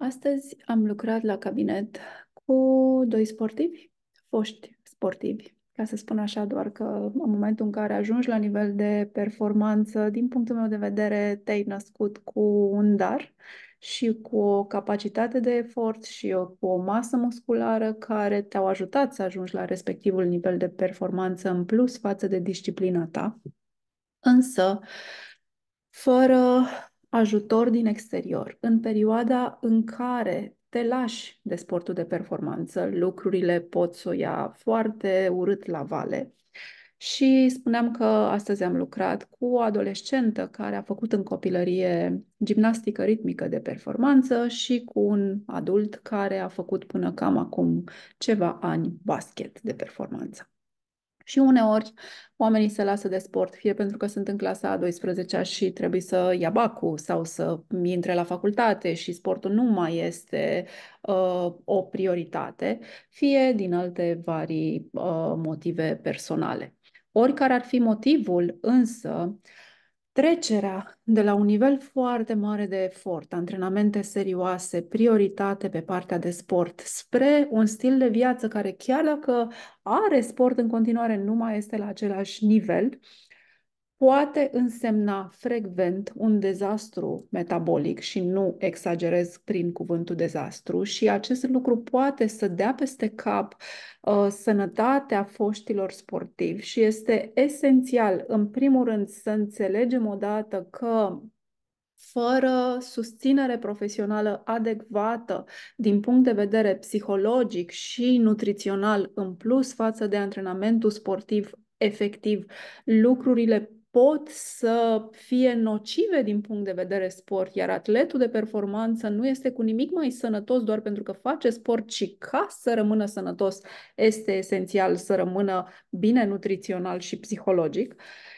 Astăzi am lucrat la cabinet cu doi sportivi, foști sportivi, ca să spun așa, doar că în momentul în care ajungi la nivel de performanță, din punctul meu de vedere, te-ai născut cu un dar și cu o capacitate de efort și o, cu o masă musculară care te-au ajutat să ajungi la respectivul nivel de performanță în plus față de disciplina ta. Însă, fără ajutor din exterior, în perioada în care te lași de sportul de performanță, lucrurile pot să o ia foarte urât la vale. Și spuneam că astăzi am lucrat cu o adolescentă care a făcut în copilărie gimnastică ritmică de performanță și cu un adult care a făcut până cam acum ceva ani basket de performanță. Și uneori oamenii se lasă de sport, fie pentru că sunt în clasa a 12-a și trebuie să ia bacul sau să intre la facultate și sportul nu mai este uh, o prioritate, fie din alte varii uh, motive personale. Oricare ar fi motivul, însă, uh, trecerea de la un nivel foarte mare de efort, antrenamente serioase, prioritate pe partea de sport, spre un stil de viață care chiar dacă are sport în continuare, nu mai este la același nivel, poate însemna frecvent un dezastru metabolic și nu exagerez prin cuvântul dezastru și acest lucru poate să dea peste cap uh, sănătatea foștilor sportivi și este esențial, în primul rând, să înțelegem odată că fără susținere profesională adecvată din punct de vedere psihologic și nutrițional în plus față de antrenamentul sportiv efectiv, lucrurile pot să fie nocive din punct de vedere sport, iar atletul de performanță nu este cu nimic mai sănătos doar pentru că face sport, ci ca să rămână sănătos este esențial să rămână bine nutrițional și psihologic.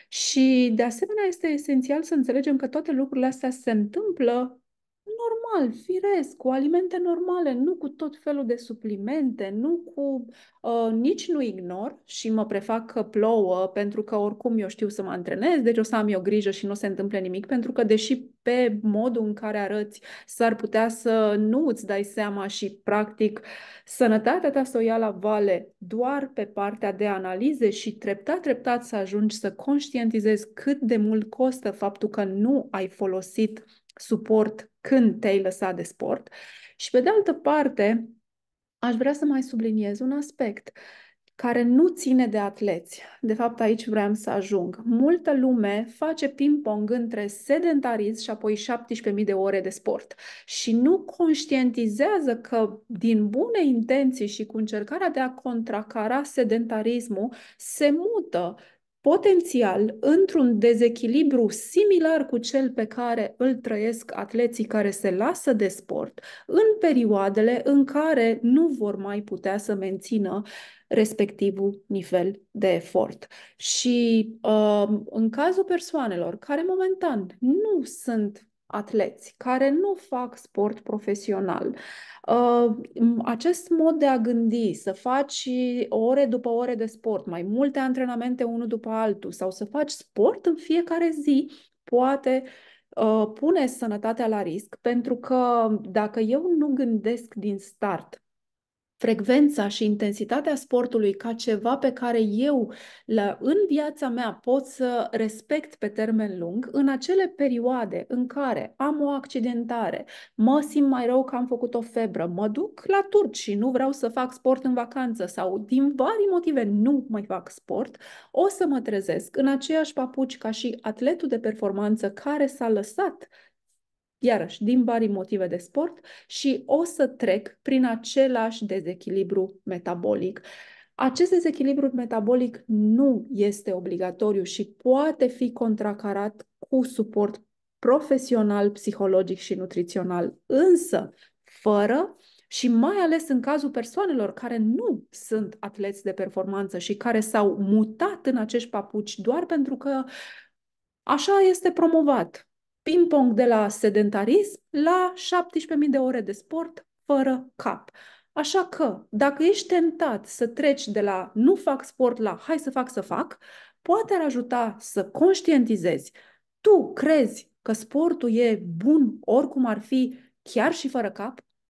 Și de asemenea este esențial să înțelegem că toate lucrurile astea se întâmplă normal, firesc, cu alimente normale, nu cu tot felul de suplimente, nu cu... Uh, nici nu ignor și mă prefac că plouă pentru că oricum eu știu să mă antrenez, deci o să am eu grijă și nu se întâmple nimic, pentru că deși pe modul în care arăți s-ar putea să nu îți dai seama și practic sănătatea ta să o ia la vale doar pe partea de analize și treptat, treptat să ajungi să conștientizezi cât de mult costă faptul că nu ai folosit suport când te-ai lăsat de sport. Și pe de altă parte, aș vrea să mai subliniez un aspect care nu ține de atleți. De fapt, aici vreau să ajung. Multă lume face ping-pong între sedentarism și apoi 17.000 de ore de sport și nu conștientizează că din bune intenții și cu încercarea de a contracara sedentarismul se mută potențial într-un dezechilibru similar cu cel pe care îl trăiesc atleții care se lasă de sport în perioadele în care nu vor mai putea să mențină respectivul nivel de efort. Și uh, în cazul persoanelor care momentan nu sunt atleți care nu fac sport profesional. Uh, acest mod de a gândi, să faci ore după ore de sport, mai multe antrenamente unul după altul sau să faci sport în fiecare zi, poate uh, pune sănătatea la risc, pentru că dacă eu nu gândesc din start frecvența și intensitatea sportului ca ceva pe care eu la, în viața mea pot să respect pe termen lung, în acele perioade în care am o accidentare, mă simt mai rău că am făcut o febră, mă duc la turci și nu vreau să fac sport în vacanță sau din vari motive nu mai fac sport, o să mă trezesc în aceeași papuci ca și atletul de performanță care s-a lăsat iarăși, din bari motive de sport și o să trec prin același dezechilibru metabolic. Acest dezechilibru metabolic nu este obligatoriu și poate fi contracarat cu suport profesional, psihologic și nutrițional, însă fără și mai ales în cazul persoanelor care nu sunt atleți de performanță și care s-au mutat în acești papuci doar pentru că așa este promovat, ping-pong de la sedentarism la 17.000 de ore de sport fără cap. Așa că, dacă ești tentat să treci de la nu fac sport la hai să fac să fac, poate ar ajuta să conștientizezi. Tu crezi că sportul e bun oricum ar fi, chiar și fără cap?